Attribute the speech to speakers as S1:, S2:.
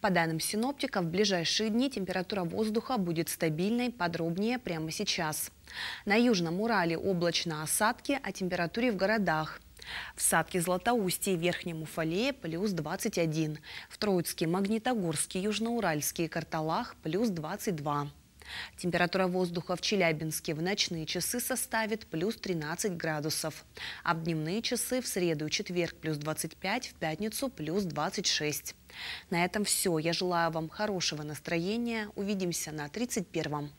S1: По данным синоптиков, в ближайшие дни температура воздуха будет стабильной, подробнее прямо сейчас. На Южном Урале облачно-осадки о а температуре в городах – в Садке Златоустье и Верхнем Уфалее плюс 21. В Троицке, Магнитогорске, Южноуральске и Карталах плюс 22. Температура воздуха в Челябинске в ночные часы составит плюс 13 градусов, а в дневные часы в среду и четверг плюс 25, в пятницу плюс 26. На этом все. Я желаю вам хорошего настроения. Увидимся на 31-м.